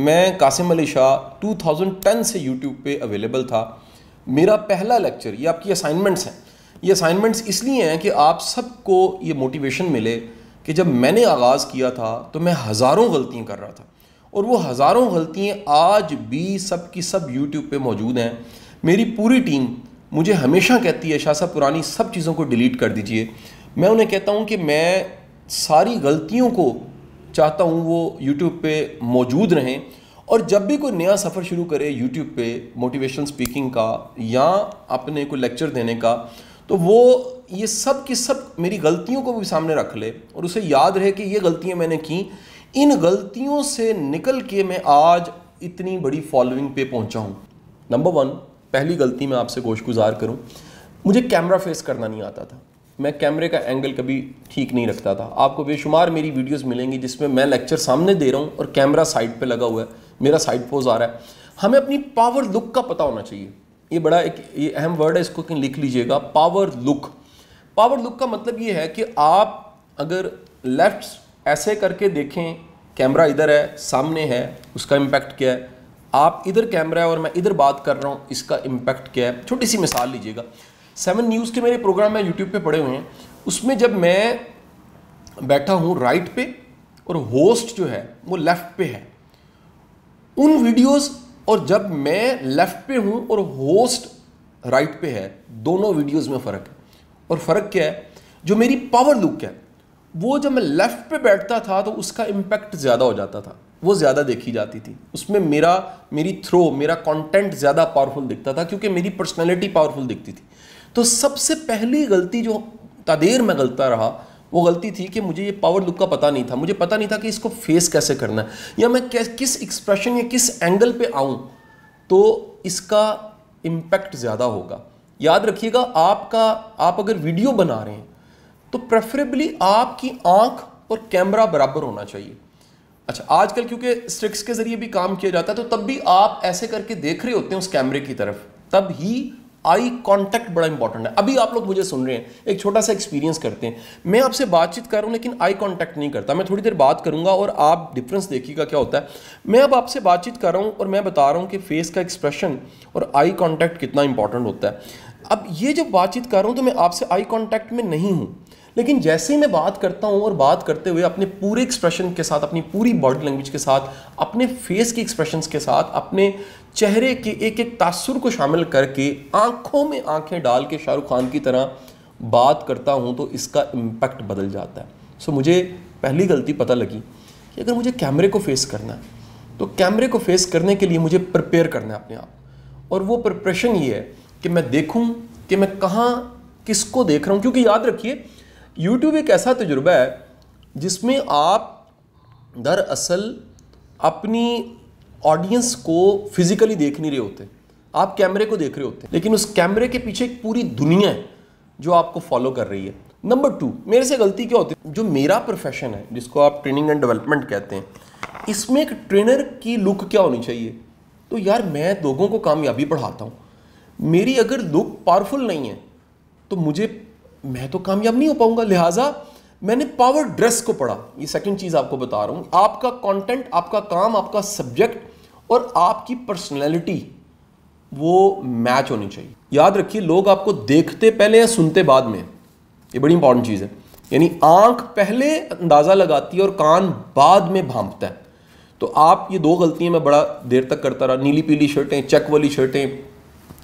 मैं कासिम अली शाह 2010 से यूट्यूब पे अवेलेबल था मेरा पहला लेक्चर ये आपकी असाइनमेंट्स हैं ये असाइनमेंट्स इसलिए हैं कि आप सबको ये मोटिवेशन मिले कि जब मैंने आगाज़ किया था तो मैं हज़ारों गलतियाँ कर रहा था और वो हज़ारों गलतियाँ आज भी सब की सब यूट्यूब पे मौजूद हैं मेरी पूरी टीम मुझे हमेशा कहती है शाह साहब पुरानी सब चीज़ों को डिलीट कर दीजिए मैं उन्हें कहता हूँ कि मैं सारी गलतियों को चाहता हूँ वो यूट्यूब पर मौजूद रहें और जब भी कोई नया सफ़र शुरू करे यूट्यूब पर मोटिवेशन स्पीकिंग का या अपने को लेक्चर देने का तो वो ये सब की सब मेरी गलतियों को भी सामने रख ले और उसे याद रहे कि ये गलतियाँ मैंने की इन गलतियों से निकल के मैं आज इतनी बड़ी फॉलोइंग पे पहुंचा हूँ नंबर वन पहली गलती मैं आपसे गोश गुजार करूँ मुझे कैमरा फेस करना नहीं आता था मैं कैमरे का एंगल कभी ठीक नहीं रखता था आपको बेशुमार मेरी वीडियोस मिलेंगी जिसमें मैं लेक्चर सामने दे रहा हूँ और कैमरा साइड पे लगा हुआ है मेरा साइड पोज आ रहा है हमें अपनी पावर लुक का पता होना चाहिए ये बड़ा एक ये अहम वर्ड है इसको कि लिख लीजिएगा पावर लुक पावर लुक का मतलब ये है कि आप अगर लेफ्ट ऐसे करके देखें कैमरा इधर है सामने है उसका इम्पैक्ट क्या है आप इधर कैमरा है और मैं इधर बात कर रहा हूँ इसका इम्पैक्ट क्या है छोटी सी मिसाल लीजिएगा सेवन न्यूज़ के मेरे प्रोग्राम में यूट्यूब पे पड़े हुए हैं उसमें जब मैं बैठा हूँ राइट पे और होस्ट जो है वो लेफ्ट पे है उन वीडियोस और जब मैं लेफ्ट पे हूँ और होस्ट राइट पे है दोनों वीडियोस में फ़र्क है और फ़र्क क्या है जो मेरी पावर लुक है वो जब मैं लेफ्ट पे बैठता था तो उसका इम्पैक्ट ज़्यादा हो जाता था वो ज़्यादा देखी जाती थी उसमें मेरा मेरी थ्रो मेरा कंटेंट ज़्यादा पावरफुल दिखता था क्योंकि मेरी पर्सनैलिटी पावरफुल दिखती थी तो सबसे पहली गलती जो तदेर में गलता रहा वो गलती थी कि मुझे ये पावर लुक का पता नहीं था मुझे पता नहीं था कि इसको फेस कैसे करना है या मैं किस एक्सप्रेशन या किस एंगल पे आऊँ तो इसका इम्पैक्ट ज़्यादा होगा याद रखिएगा आपका आप अगर वीडियो बना रहे हैं तो प्रेफरेबली आपकी आंख और कैमरा बराबर होना चाहिए अच्छा आजकल क्योंकि स्ट्रिक्स के ज़रिए भी काम किया जाता है तो तब भी आप ऐसे करके देख रहे होते हैं उस कैमरे की तरफ तब ही आई कांटेक्ट बड़ा इंपॉर्टेंट है अभी आप लोग मुझे सुन रहे हैं एक छोटा सा एक्सपीरियंस करते हैं मैं आपसे बातचीत कर रहा हूँ लेकिन आई कांटेक्ट नहीं करता मैं थोड़ी देर बात करूँगा और आप डिफरेंस देखिएगा क्या होता है मैं अब आपसे बातचीत कर रहा हूँ और मैं बता रहा हूँ कि फेस का एक्सप्रेशन और आई कॉन्टैक्ट कितना इंपॉर्टेंट होता है अब ये जब बातचीत कर रहा हूँ तो मैं आपसे आई कॉन्टैक्ट में नहीं हूँ लेकिन जैसे ही मैं बात करता हूँ और बात करते हुए अपने पूरे एक्सप्रेशन के साथ अपनी पूरी बॉडी लैंग्वेज के साथ अपने फेस के एक्सप्रेशन के साथ अपने चेहरे के एक एक तासुर को शामिल करके आँखों में आँखें डाल के शाहरुख खान की तरह बात करता हूँ तो इसका इम्पैक्ट बदल जाता है सो so, मुझे पहली गलती पता लगी कि अगर मुझे कैमरे को फेस करना है तो कैमरे को फेस करने के लिए मुझे प्रिपेयर करना है अपने आप और वो प्रिपरेशन ये है कि मैं देखूँ कि मैं कहाँ किसको देख रहा हूँ क्योंकि याद रखिए यूट्यूब एक ऐसा तजुर्बा है जिसमें आप दरअसल अपनी ऑडियंस को फिज़िकली देख नहीं रहे होते आप कैमरे को देख रहे होते हैं लेकिन उस कैमरे के पीछे एक पूरी दुनिया है जो आपको फॉलो कर रही है नंबर टू मेरे से गलती क्या होती है जो मेरा प्रोफेशन है जिसको आप ट्रेनिंग एंड डेवलपमेंट कहते हैं इसमें एक ट्रेनर की लुक क्या होनी चाहिए तो यार मैं लोगों को कामयाबी पढ़ाता हूँ मेरी अगर लुक पावरफुल नहीं है तो मुझे मैं तो कामयाब नहीं हो पाऊंगा लिहाजा मैंने पावर ड्रेस को पढ़ा ये सेकंड चीज़ आपको बता रहा हूं आपका कंटेंट आपका काम आपका सब्जेक्ट और आपकी पर्सनैलिटी वो मैच होनी चाहिए याद रखिए लोग आपको देखते पहले या सुनते बाद में ये बड़ी इंपॉर्टेंट चीज़ है यानी आंख पहले अंदाज़ा लगाती है और कान बाद में भांपता है तो आप ये दो गलतियां मैं बड़ा देर तक करता रहा नीली पीली शर्टें चेक वाली शर्टें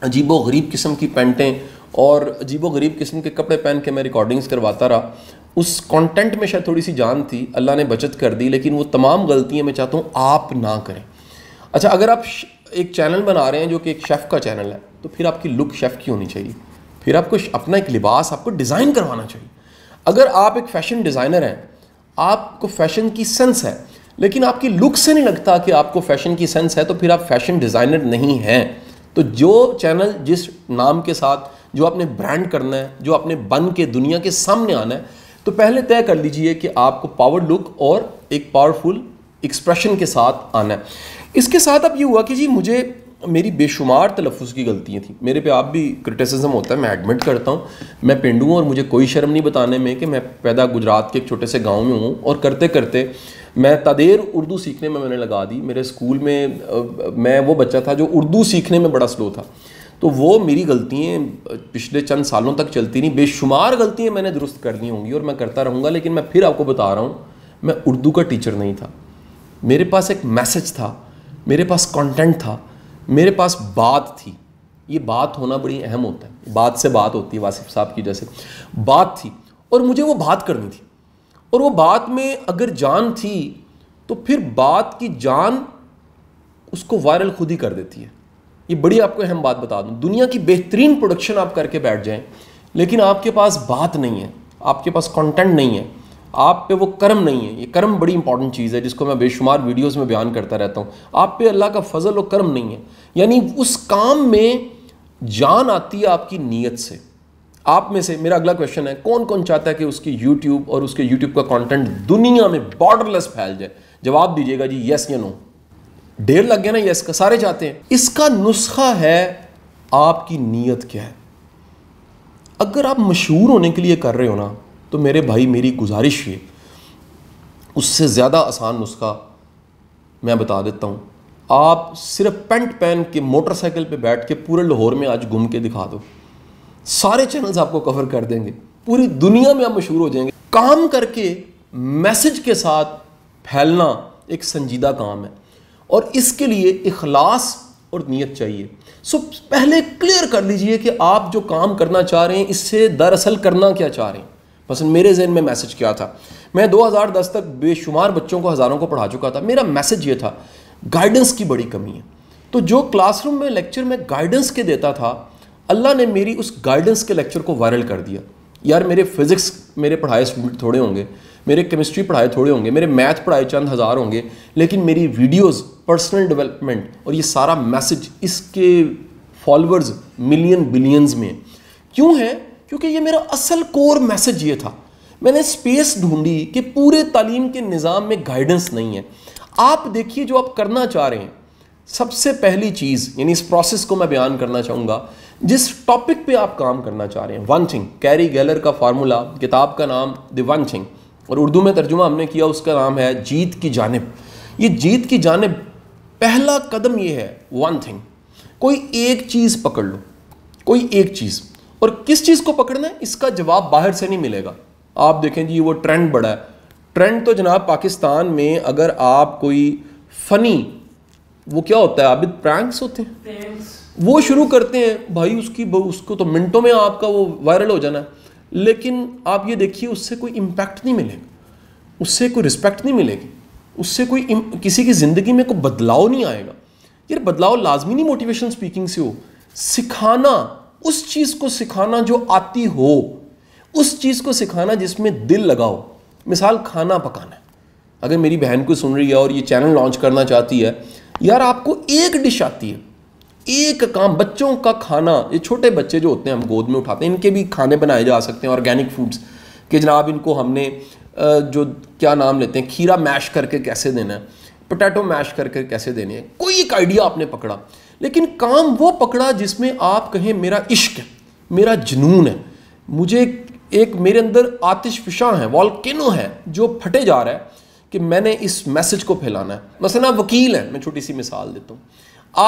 अजीबो गरीब किस्म की पैंटें और अजीब गरीब किस्म के कपड़े पहन के मैं रिकॉर्डिंग्स करवाता रहा उस कंटेंट में शायद थोड़ी सी जान थी अल्लाह ने बचत कर दी लेकिन वो तमाम गलतियाँ मैं चाहता हूँ आप ना करें अच्छा अगर आप एक चैनल बना रहे हैं जो कि एक शेफ़ का चैनल है तो फिर आपकी लुक शेफ़ की होनी चाहिए फिर आपको अपना एक लिबास आपको डिज़ाइन करवाना चाहिए अगर आप एक फैशन डिज़ाइनर हैं आपको फैशन की सेंस है लेकिन आपकी लुक से नहीं लगता कि आपको फैशन की सेंस है तो फिर आप फैशन डिज़ाइनर नहीं हैं तो जो चैनल जिस नाम के साथ जो आपने ब्रांड करना है जो आपने बन के दुनिया के सामने आना है तो पहले तय कर लीजिए कि आपको पावर लुक और एक पावरफुल एक्सप्रेशन के साथ आना है इसके साथ अब ये हुआ कि जी मुझे मेरी बेशुमार तलफ़ की गलतियाँ थी मेरे पे आप भी क्रिटिसिज्म होता है मैं एडमिट करता हूँ मैं पेंडू हूँ और मुझे कोई शर्म नहीं बताने में कि मैं पैदा गुजरात के एक छोटे से गांव में हूँ और करते करते मैं तदेर उर्दू सीखने में मैंने लगा दी मेरे स्कूल में मैं वो बच्चा था जो उर्दू सीखने में बड़ा स्लो था तो वो मेरी गलतियाँ पिछले चंद सालों तक चलती नहीं बेशुमार गलतियाँ मैंने दुरुस्त कर दी होंगी और मैं करता रहूँगा लेकिन मैं फिर आपको बता रहा हूँ मैं उर्दू का टीचर नहीं था मेरे पास एक मैसेज था मेरे पास कंटेंट था मेरे पास बात थी ये बात होना बड़ी अहम होता है बात से बात होती है वासिफ साहब की जैसे बात थी और मुझे वो बात करनी थी और वो बात में अगर जान थी तो फिर बात की जान उसको वायरल खुद ही कर देती है ये बड़ी आपको अहम बात बता दूँ दुनिया की बेहतरीन प्रोडक्शन आप करके बैठ जाएँ लेकिन आपके पास बात नहीं है आपके पास कंटेंट नहीं है आप पे वो कर्म नहीं है ये कर्म बड़ी इंपॉर्टेंट चीज़ है जिसको मैं बेशुमार वीडियोस में बयान करता रहता हूँ आप पे अल्लाह का फजल और कर्म नहीं है यानी उस काम में जान आती है आपकी नीयत से आप में से मेरा अगला क्वेश्चन है कौन कौन चाहता है कि उसकी यूट्यूब और उसके यूट्यूब का कॉन्टेंट दुनिया में बॉर्डरलेस फैल जाए जवाब दीजिएगा जी येस या नो डेर लग गया ना यस का सारे जाते हैं इसका नुस्खा है आपकी नीयत क्या है अगर आप मशहूर होने के लिए कर रहे हो ना तो मेरे भाई मेरी गुजारिश है उससे ज़्यादा आसान नुस्खा मैं बता देता हूँ आप सिर्फ पेंट पहन के मोटरसाइकिल पे बैठ के पूरे लाहौर में आज घूम के दिखा दो सारे चैनल्स आपको कवर कर देंगे पूरी दुनिया में आप मशहूर हो जाएंगे काम करके मैसेज के साथ फैलना एक संजीदा काम है और इसके लिए इखलास और नीयत चाहिए सो पहले क्लियर कर लीजिए कि आप जो काम करना चाह रहे हैं इससे दरअसल करना क्या चाह रहे हैं बस मेरे जहन में मैसेज क्या था मैं 2010 तक बेशुमार बच्चों को हज़ारों को पढ़ा चुका था मेरा मैसेज ये था गाइडेंस की बड़ी कमी है तो जो क्लासरूम में लेक्चर में गाइडेंस के देता था अल्लाह ने मेरी उस गाइडेंस के लेक्चर को वायरल कर दिया यार मेरे फिज़िक्स मेरे पढ़ाए स्टूडेंट थोड़े होंगे मेरे केमिस्ट्री पढ़ाए थोड़े होंगे मेरे मैथ पढ़ाए चंद हज़ार होंगे लेकिन मेरी वीडियोस पर्सनल डेवलपमेंट और ये सारा मैसेज इसके फॉलोअर्स मिलियन बिलियंस में क्यों है क्योंकि ये मेरा असल कोर मैसेज ये था मैंने स्पेस ढूंढी कि पूरे तालीम के निज़ाम में गाइडेंस नहीं है आप देखिए जो आप करना चाह रहे हैं सबसे पहली चीज़ यानी इस प्रोसेस को मैं बयान करना चाहूँगा जिस टॉपिक पे आप काम करना चाह रहे हैं वन थिंग कैरी गैलर का फार्मूला किताब का नाम द वन थिंग और उर्दू में तर्जुमा हमने किया उसका नाम है जीत की जानब ये जीत की जानब पहला कदम ये है वन थिंग कोई एक चीज़ पकड़ लो कोई एक चीज़ और किस चीज़ को पकड़ना है इसका जवाब बाहर से नहीं मिलेगा आप देखें जी वो ट्रेंड बड़ा है ट्रेंड तो जनाब पाकिस्तान में अगर आप कोई फ़नी वो क्या होता है आबिद प्रैंक्स होते हैं वो शुरू करते हैं भाई उसकी उसको तो मिनटों में आपका वो वायरल हो जाना है लेकिन आप ये देखिए उससे कोई इम्पैक्ट नहीं मिलेगा उससे कोई रिस्पेक्ट नहीं मिलेगी उससे कोई किसी की ज़िंदगी में कोई बदलाव नहीं आएगा यार बदलाव लाजमी नहीं मोटिवेशन स्पीकिंग से हो सिखाना उस चीज़ को सिखाना जो आती हो उस चीज़ को सिखाना जिसमें दिल लगाओ मिसाल खाना पकाना अगर मेरी बहन को सुन रही है और ये चैनल लॉन्च करना चाहती है यार आपको एक डिश आती है एक काम बच्चों का खाना ये छोटे बच्चे जो होते हैं हम गोद में उठाते हैं इनके भी खाने बनाए जा सकते हैं ऑर्गेनिक फूड्स कि जनाब इनको हमने जो क्या नाम लेते हैं खीरा मैश करके कैसे देना है पोटैटो मैश करके कैसे देने हैं कोई एक आइडिया आपने पकड़ा लेकिन काम वो पकड़ा जिसमें आप कहें मेरा इश्क है मेरा जुनून है मुझे एक मेरे अंदर आतिश फिशा है वॉलकिनो है जो फटे जा रहा है कि मैंने इस मैसेज को फैलाना है मसलन आप वकील हैं मैं छोटी सी मिसाल देता हूँ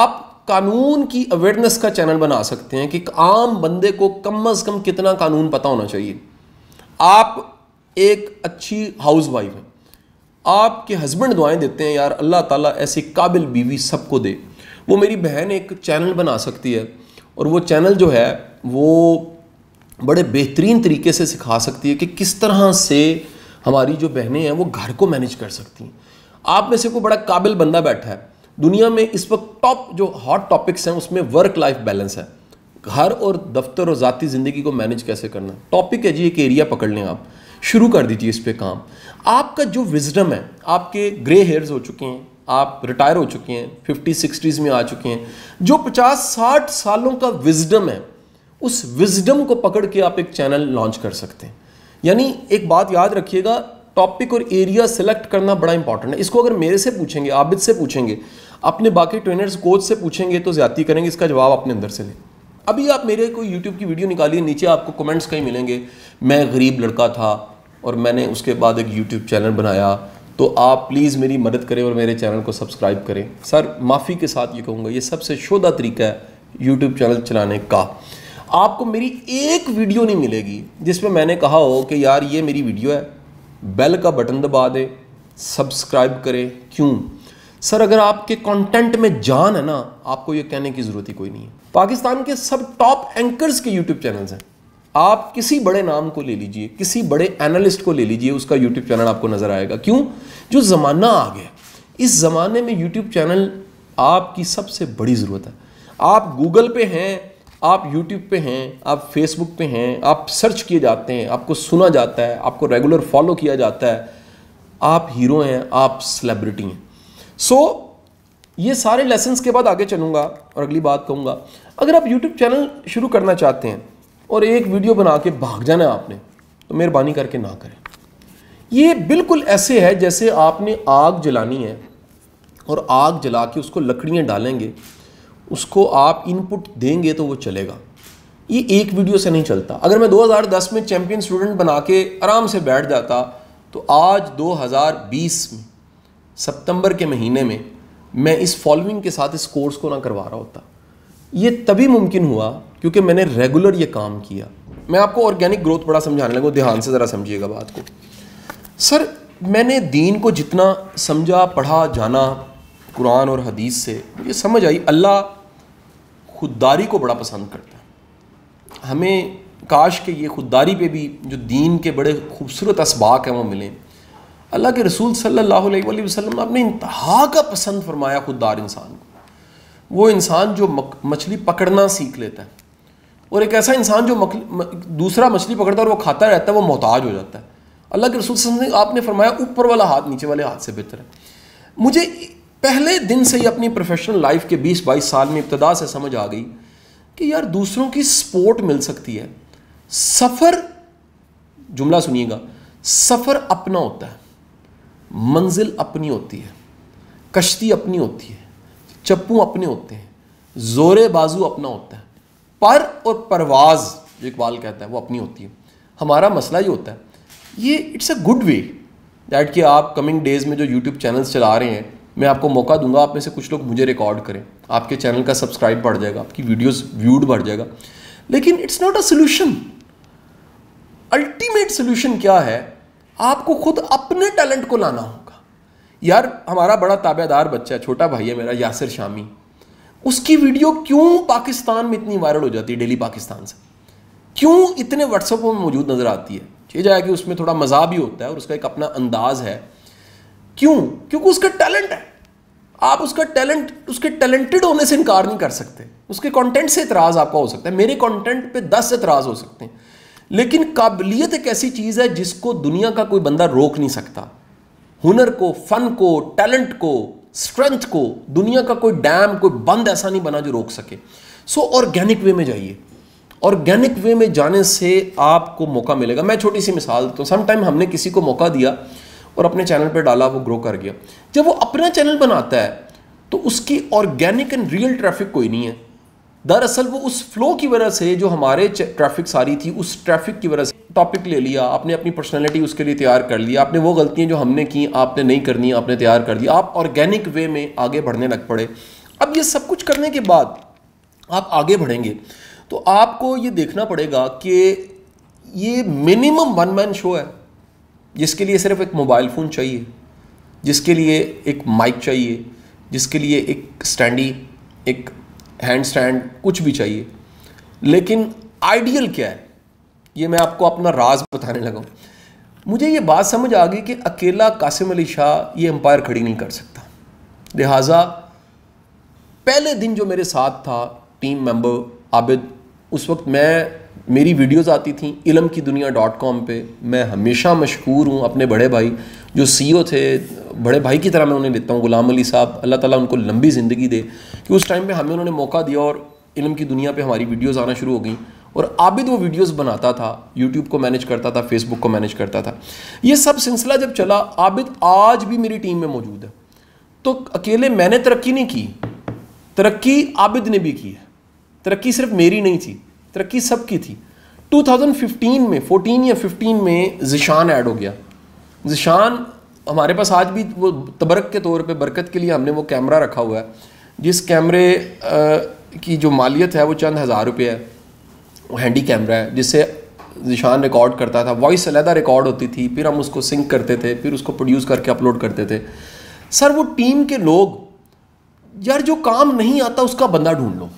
आप कानून की अवेयरनेस का चैनल बना सकते हैं कि आम बंदे को कम अज़ कम कितना कानून पता होना चाहिए आप एक अच्छी हाउस वाइफ हैं आपके हस्बैंड दुआएं देते हैं यार अल्लाह ताला ऐसी काबिल बीवी सबको दे वो मेरी बहन एक चैनल बना सकती है और वो चैनल जो है वो बड़े बेहतरीन तरीके से सिखा सकती है कि किस तरह से हमारी जो बहनें हैं वो घर को मैनेज कर सकती हैं आप में से कोई बड़ा काबिल बंदा बैठा है दुनिया में इस वक्त टॉप जो हॉट टॉपिक्स हैं उसमें वर्क लाइफ बैलेंस है घर और दफ्तर और ज़ाती ज़िंदगी को मैनेज कैसे करना टॉपिक है जी एक एरिया पकड़ लें आप शुरू कर दीजिए इस पर काम आपका जो विजडम है आपके ग्रे हेयर्स हो चुके हैं आप रिटायर हो चुके हैं फिफ्टी सिक्सटीज़ में आ चुके हैं जो पचास साठ सालों का विजडम है उस विजडम को पकड़ के आप एक चैनल लॉन्च कर सकते हैं यानी एक बात याद रखिएगा टॉपिक और एरिया सेलेक्ट करना बड़ा इंपॉर्टेंट है इसको अगर मेरे से पूछेंगे आबिद से पूछेंगे अपने बाकी ट्रेनर्स कोच से पूछेंगे तो ज़्यादा करेंगे इसका जवाब अपने अंदर से लें अभी आप मेरे कोई यूट्यूब की वीडियो निकालिए नीचे आपको कमेंट्स कहीं मिलेंगे मैं गरीब लड़का था और मैंने उसके बाद एक यूट्यूब चैनल बनाया तो आप प्लीज़ मेरी मदद करें और मेरे चैनल को सब्सक्राइब करें सर माफ़ी के साथ ये कहूँगा ये सबसे शोधा तरीका है यूट्यूब चैनल चलाने का आपको मेरी एक वीडियो नहीं मिलेगी जिसमें मैंने कहा हो कि यार ये मेरी वीडियो है बेल का बटन दबा दें सब्सक्राइब करें क्यों सर अगर आपके कंटेंट में जान है ना आपको ये कहने की ज़रूरत ही कोई नहीं है पाकिस्तान के सब टॉप एंकर्स के यूट्यूब चैनल्स हैं आप किसी बड़े नाम को ले लीजिए किसी बड़े एनालिस्ट को ले लीजिए उसका यूट्यूब चैनल आपको नज़र आएगा क्यों जो ज़माना आ गया इस ज़माने में यूट्यूब चैनल आपकी सबसे बड़ी ज़रूरत है आप गूगल पे हैं आप यूट्यूब पे हैं आप फेसबुक पे हैं आप सर्च किए जाते हैं आपको सुना जाता है आपको रेगुलर फॉलो किया जाता है आप हीरो हैं आप सेलिब्रिटी हैं सो so, ये सारे लेसन्स के बाद आगे चलूँगा और अगली बात कहूँगा अगर आप यूट्यूब चैनल शुरू करना चाहते हैं और एक वीडियो बना के भाग जाना है आपने तो मेहरबानी करके ना करें ये बिल्कुल ऐसे है जैसे आपने आग जलानी है और आग जला के उसको लकड़ियाँ डालेंगे उसको आप इनपुट देंगे तो वो चलेगा ये एक वीडियो से नहीं चलता अगर मैं 2010 में चैम्पियन स्टूडेंट बना के आराम से बैठ जाता तो आज 2020 में सितंबर के महीने में मैं इस फॉलोइंग के साथ इस कोर्स को ना करवा रहा होता ये तभी मुमकिन हुआ क्योंकि मैंने रेगुलर ये काम किया मैं आपको ऑर्गेनिक ग्रोथ बड़ा समझाने लगा ध्यान से ज़रा समझिएगा बात को सर मैंने दीन को जितना समझा पढ़ा जाना कुरान और हदीस से मुझे समझ आई अल्लाह खुददारी को बड़ा पसंद करता है हमें काश के ये खुददारी पे भी जो दीन के बड़े खूबसूरत इसबाक हैं वो मिलें अल्लाह के रसूल सल्लल्लाहु अलैहि वसल्लम ने अपने इंतहा का पसंद फरमाया खुददार इंसान को वो इंसान जो मछली पकड़ना सीख लेता है और एक ऐसा इंसान जो दूसरा मछली पकड़ता है और वो खाता रहता है वो मोहताज हो जाता है अल्लाह के रसूल ने आपने फरमाया ऊपर वाला हाथ नीचे वाले हाथ से बेहतर है मुझे पहले दिन से ही अपनी प्रोफेशनल लाइफ के 20-22 साल में इब्तदा से समझ आ गई कि यार दूसरों की सपोर्ट मिल सकती है सफ़र जुमला सुनिएगा सफ़र अपना होता है मंजिल अपनी होती है कश्ती अपनी होती है चप्पू अपने होते हैं जोरे बाजू अपना होता है पर और परवाज़ जो इकबाल कहता है वो अपनी होती है हमारा मसला ये होता है ये it's a good way that कि आप कमिंग डेज़ में जो यूट्यूब चैनल्स चला रहे हैं मैं आपको मौका दूंगा आप में से कुछ लोग मुझे रिकॉर्ड करें आपके चैनल का सब्सक्राइब बढ़ जाएगा आपकी वीडियोस व्यूड बढ़ जाएगा लेकिन it's not a solution ultimate solution क्या है आपको खुद अपने टैलेंट को लाना होगा यार हमारा बड़ा ताबेदार बच्चा है छोटा भाई है मेरा यासिर शामी उसकी वीडियो क्यों पाकिस्तान में इतनी वायरल हो जाती है डेली पाकिस्तान से क्यों इतने व्हाट्सएपों में मौजूद नज़र आती है ये जाए कि उसमें थोड़ा मज़ा भी होता है और उसका एक अपना अंदाज है क्यों क्योंकि उसका टैलेंट है आप उसका टैलेंट उसके टैलेंटेड होने से इनकार नहीं कर सकते उसके कंटेंट से इतराज आपका हो सकता है मेरे कंटेंट पे दस इतराज हो सकते हैं लेकिन काबिलियत एक ऐसी चीज़ है जिसको दुनिया का कोई बंदा रोक नहीं सकता हुनर को फन को टैलेंट को स्ट्रेंथ को दुनिया का कोई डैम कोई बंद ऐसा नहीं बना जो रोक सके सो ऑर्गेनिक वे में जाइए ऑर्गेनिक वे में जाने से आपको मौका मिलेगा मैं छोटी सी मिसाल तो समटाइम हमने किसी को मौका दिया और अपने चैनल पर डाला वो ग्रो कर गया जब वो अपना चैनल बनाता है तो उसकी ऑर्गेनिक एंड रियल ट्रैफिक कोई नहीं है दरअसल वो उस फ्लो की वजह से जो हमारे ट्रैफिक सारी थी उस ट्रैफिक की वजह से टॉपिक ले लिया आपने अपनी पर्सनैलिटी उसके लिए तैयार कर लिया आपने वो गलतियाँ जो हमने की आपने नहीं करनी आपने तैयार कर दिया आप ऑर्गेनिक वे में आगे बढ़ने लग पड़े अब ये सब कुछ करने के बाद आप आगे बढ़ेंगे तो आपको ये देखना पड़ेगा कि ये मिनिमम वन मैन शो है जिसके लिए सिर्फ एक मोबाइल फ़ोन चाहिए जिसके लिए एक माइक चाहिए जिसके लिए एक स्टैंडी एक हैंड स्टैंड कुछ भी चाहिए लेकिन आइडियल क्या है ये मैं आपको अपना राज बताने लगा मुझे ये बात समझ आ गई कि अकेला कासिम अली शाह ये एम्पायर खड़ी नहीं कर सकता लिहाजा पहले दिन जो मेरे साथ था टीम मेंबर आबिद उस वक्त मैं मेरी वीडियोस आती थी इलम की दुनिया डॉट कॉम पर मैं हमेशा मशहूर हूँ अपने बड़े भाई जो सी ओ e थे बड़े भाई की तरह मैं उन्हें लेता हूँ गुलाम अली साहब अल्लाह ताला उनको लंबी ज़िंदगी दे कि उस टाइम पे हमें उन्होंने मौका दिया और इलम की दुनिया पे हमारी वीडियोस आना शुरू हो गई और आबिद वो वीडियोस बनाता था यूट्यूब को मैनेज करता था फेसबुक को मैनेज करता था ये सब सिलसिला जब चला आबिद आज भी मेरी टीम में मौजूद है तो अकेले मैंने तरक्की नहीं की तरक्की आबिद ने भी की है तरक्की सिर्फ मेरी नहीं थी तरक्की सबकी थी 2015 में 14 या 15 में जिशान ऐड हो गया जिशान हमारे पास आज भी वो तबरक के तौर पे बरकत के लिए हमने वो कैमरा रखा हुआ है जिस कैमरे की जो मालियत है वो चंद हज़ार रुपये है वो हैंडी कैमरा है जिससे जिशान रिकॉर्ड करता था वॉइस अलहदा रिकॉर्ड होती थी फिर हम उसको सिंक करते थे फिर उसको प्रोड्यूस करके अपलोड करते थे सर वो टीम के लोग यार जो काम नहीं आता उसका बंदा ढूंढ लो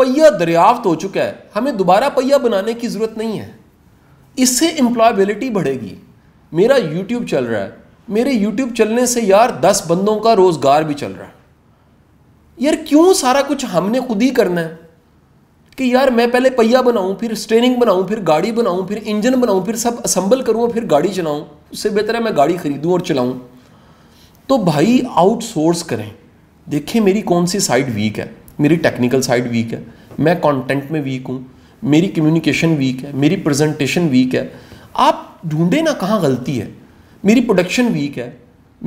पहिया दरियाफ्त हो चुका है हमें दोबारा पहिया बनाने की ज़रूरत नहीं है इससे एम्प्लॉयबिलिटी बढ़ेगी मेरा यूट्यूब चल रहा है मेरे यूट्यूब चलने से यार दस बंदों का रोज़गार भी चल रहा है यार क्यों सारा कुछ हमने खुद ही करना है कि यार मैं पहले पहिया बनाऊं फिर स्टेरिंग बनाऊं फिर गाड़ी बनाऊं फिर इंजन बनाऊं फिर सब असम्बल करूं फिर गाड़ी चलाऊं उससे बेहतर है मैं गाड़ी खरीदूं और चलाऊं तो भाई आउटसोर्स करें देखें मेरी कौन सी साइड वीक है मेरी टेक्निकल साइड वीक है मैं कंटेंट में वीक हूँ मेरी कम्युनिकेशन वीक है मेरी प्रेजेंटेशन वीक है आप ढूंढे ना कहाँ गलती है मेरी प्रोडक्शन वीक है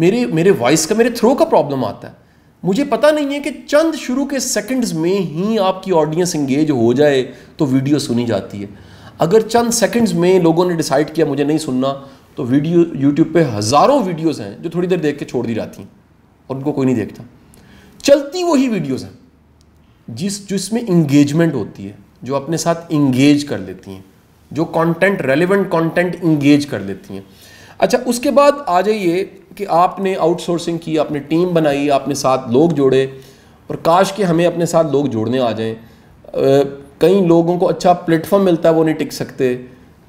मेरे मेरे वॉइस का मेरे थ्रो का प्रॉब्लम आता है मुझे पता नहीं है कि चंद शुरू के सेकंड्स में ही आपकी ऑडियंस इंगेज हो जाए तो वीडियो सुनी जाती है अगर चंद सेकंड्स में लोगों ने डिसाइड किया मुझे नहीं सुनना तो वीडियो यूट्यूब पे हज़ारों वीडियोस हैं जो थोड़ी देर देख के छोड़ दी जाती हैं और उनको कोई नहीं देखता चलती वही वीडियोज़ हैं जिस जिसमें इंगेजमेंट होती है जो अपने साथ इंगेज कर लेती हैं जो कंटेंट रेलेवेंट कंटेंट इंगेज कर लेती हैं अच्छा उसके बाद आ जाइए कि आपने आउटसोर्सिंग की आपने टीम बनाई आपने साथ लोग जोड़े और काश के हमें अपने साथ लोग जोड़ने आ जाएं कई लोगों को अच्छा प्लेटफॉर्म मिलता है वो नहीं टिक सकते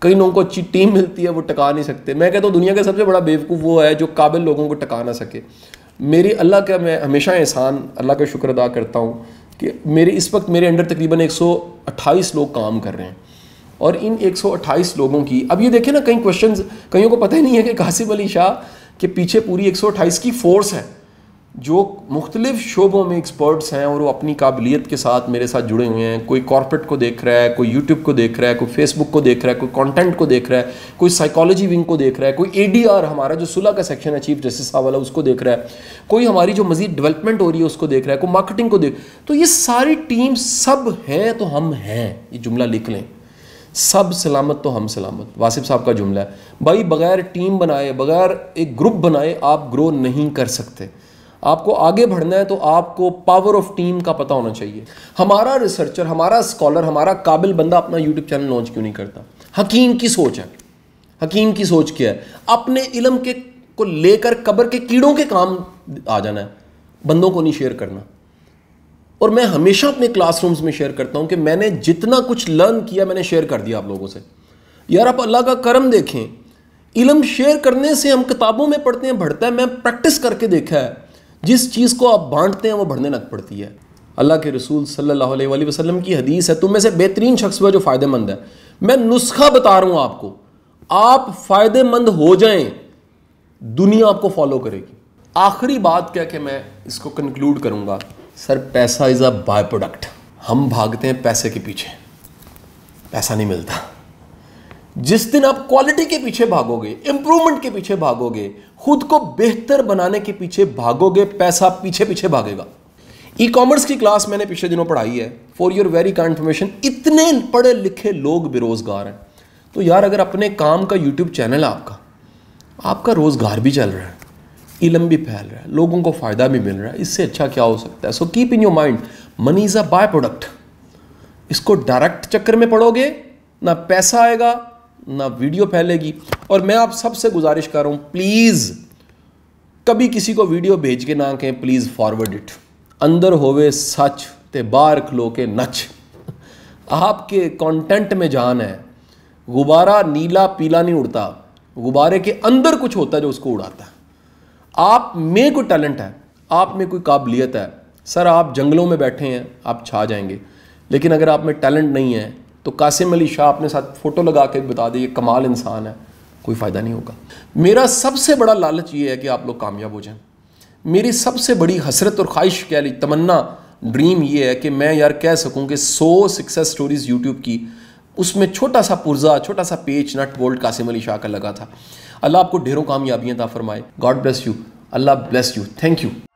कई लोगों को अच्छी टीम मिलती है वो टका नहीं सकते मैं कहता हूँ दुनिया का सबसे बड़ा बेवकूफ़ वो है जो काबिल लोगों को टका ना सके मेरी अल्लाह का मैं हमेशा एहसान अल्लाह का शुक्र अदा करता हूँ कि मेरे इस वक्त मेरे अंडर तकरीबन 128 लोग काम कर रहे हैं और इन 128 लोगों की अब ये देखें ना कई क्वेश्चन कईयों को पता ही नहीं है कि कासिम अली शाह के पीछे पूरी 128 की फोर्स है जो मुख्तलिफ शोबों में एक्सपर्ट्स हैं और वो अपनी काबिलियत के साथ मेरे साथ जुड़े हुए हैं कोई कॉर्पोरेट को देख रहा है कोई यूट्यूब को देख रहा है कोई फेसबुक को देख रहा है कोई कंटेंट को देख रहा है कोई साइकोलॉजी विंग को देख रहा है कोई एडीआर हमारा जो सुलह का सेक्शन है चीफ जस्टिस साहब वाला उसको देख रहा है कोई हमारी जो मजीद डेवलपमेंट हो रही है उसको देख रहा है कोई मार्केटिंग को देख तो ये सारी टीम सब हैं तो हम हैं ये जुमला लिख लें सब सलामत तो हम सलामत वासिफ साहब का जुमला है भाई बगैर टीम बनाए बगैर एक ग्रुप बनाए आप ग्रो नहीं कर सकते आपको आगे बढ़ना है तो आपको पावर ऑफ टीम का पता होना चाहिए हमारा रिसर्चर हमारा स्कॉलर हमारा काबिल बंदा अपना यूट्यूब चैनल लॉन्च क्यों नहीं करता हकीम की सोच है हकीम की सोच क्या है अपने इलम के को लेकर कबर के कीड़ों के काम आ जाना है बंदों को नहीं शेयर करना और मैं हमेशा अपने क्लासरूम्स में शेयर करता हूँ कि मैंने जितना कुछ लर्न किया मैंने शेयर कर दिया आप लोगों से यार आप अल्लाह का करम देखें इलम शेयर करने से हम किताबों में पढ़ते हैं बढ़ता है मैं प्रैक्टिस करके देखा है जिस चीज़ को आप बांटते हैं वो बढ़ने लग पड़ती है अल्लाह के रसूल सल्लल्लाहु अलैहि वसल्लम की हदीस है तुम में से बेहतरीन शख्स हुआ जो फ़ायदेमंद है मैं नुस्खा बता रहा हूँ आपको आप फ़ायदेमंद हो जाएं दुनिया आपको फॉलो करेगी आखिरी बात क्या कि मैं इसको कंक्लूड करूँगा सर पैसा इज़ अ बाय प्रोडक्ट हम भागते हैं पैसे के पीछे पैसा नहीं मिलता जिस दिन आप क्वालिटी के पीछे भागोगे इंप्रूवमेंट के पीछे भागोगे खुद को बेहतर बनाने के पीछे भागोगे पैसा पीछे पीछे भागेगा ई कॉमर्स की क्लास मैंने पिछले दिनों पढ़ाई है फॉर योर वेरी कॉन्फर्मेशन इतने पढ़े लिखे लोग बेरोजगार हैं तो यार अगर अपने काम का यूट्यूब चैनल है आपका आपका रोजगार भी चल रहा है इलम भी फैल रहा है लोगों को फ़ायदा भी मिल रहा है इससे अच्छा क्या हो सकता है so keep in your mind money is a by product इसको डायरेक्ट चक्कर में पढ़ोगे ना पैसा आएगा ना वीडियो फैलेगी और मैं आप सबसे गुजारिश कर रहा हूँ प्लीज़ कभी किसी को वीडियो भेज के ना कहें प्लीज़ फॉरवर्ड इट अंदर होवे सच ते बाहर खलो के नच आपके कंटेंट में जान है गुब्बारा नीला पीला नहीं उड़ता गुब्बारे के अंदर कुछ होता है जो उसको उड़ाता है आप में कोई टैलेंट है आप में कोई काबिलियत है सर आप जंगलों में बैठे हैं आप छा जाएंगे लेकिन अगर आप में टैलेंट नहीं है तो कासिम अली शाह अपने साथ फ़ोटो लगा के बता दें ये कमाल इंसान है कोई फ़ायदा नहीं होगा मेरा सबसे बड़ा लालच ये है कि आप लोग कामयाब हो जाएं मेरी सबसे बड़ी हसरत और ख्वाहिश कह ली तमन्ना ड्रीम ये है कि मैं यार कह सकूँ कि सो सक्सेस स्टोरीज़ यूट्यूब की उसमें छोटा सा पुर्जा छोटा सा पेच नट बोल्ट कासिम अली शाह का लगा था अल्लाह आपको ढेरों कामयाबियाँ था फरमाए God bless you Allah bless you thank you